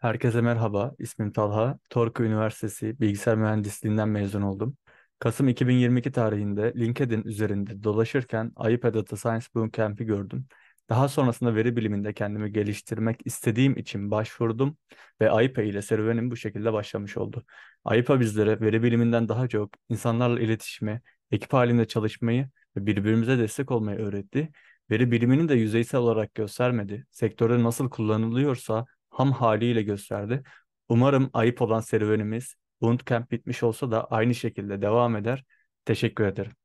Herkese merhaba, ismim Talha. Torku Üniversitesi Bilgisayar Mühendisliğinden mezun oldum. Kasım 2022 tarihinde LinkedIn üzerinde dolaşırken Ayıpe Data Science Bootcamp'i gördüm. Daha sonrasında veri biliminde kendimi geliştirmek istediğim için başvurdum ve Ayıpe ile serüvenim bu şekilde başlamış oldu. Ayıpe bizlere veri biliminden daha çok insanlarla iletişimi, ekip halinde çalışmayı ve birbirimize destek olmayı öğretti. Veri bilimini de yüzeysel olarak göstermedi. Sektörde nasıl kullanılıyorsa ham haliyle gösterdi. Umarım ayıp olan serüvenimiz Bootcamp bitmiş olsa da aynı şekilde devam eder. Teşekkür ederim.